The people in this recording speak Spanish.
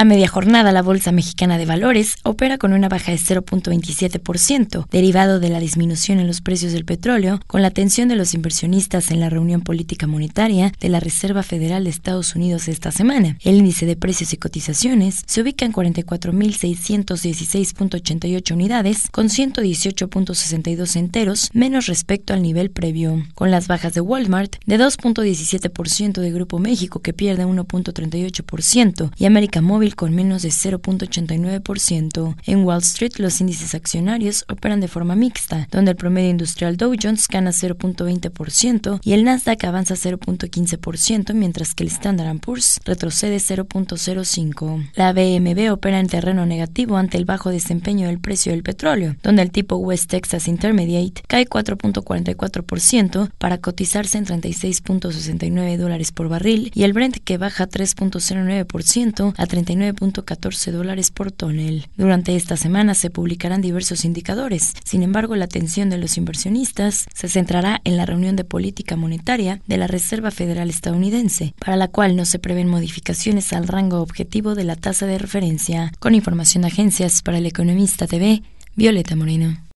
A media jornada, la Bolsa Mexicana de Valores opera con una baja de 0.27%, derivado de la disminución en los precios del petróleo, con la atención de los inversionistas en la reunión política monetaria de la Reserva Federal de Estados Unidos esta semana. El índice de precios y cotizaciones se ubica en 44.616.88 unidades, con 118.62 enteros menos respecto al nivel previo. Con las bajas de Walmart de 2.17% de Grupo México, que pierde 1.38%, y América Móvil con menos de 0.89%. En Wall Street los índices accionarios operan de forma mixta, donde el promedio industrial Dow Jones gana 0.20% y el Nasdaq avanza 0.15%, mientras que el Standard Poor's retrocede 0.05%. La BMB opera en terreno negativo ante el bajo desempeño del precio del petróleo, donde el tipo West Texas Intermediate cae 4.44% para cotizarse en 36.69 dólares por barril y el Brent que baja 3.09% a 39 9.14 dólares por tonel. Durante esta semana se publicarán diversos indicadores. Sin embargo, la atención de los inversionistas se centrará en la reunión de política monetaria de la Reserva Federal estadounidense, para la cual no se prevén modificaciones al rango objetivo de la tasa de referencia. Con información de agencias para el Economista TV, Violeta Moreno.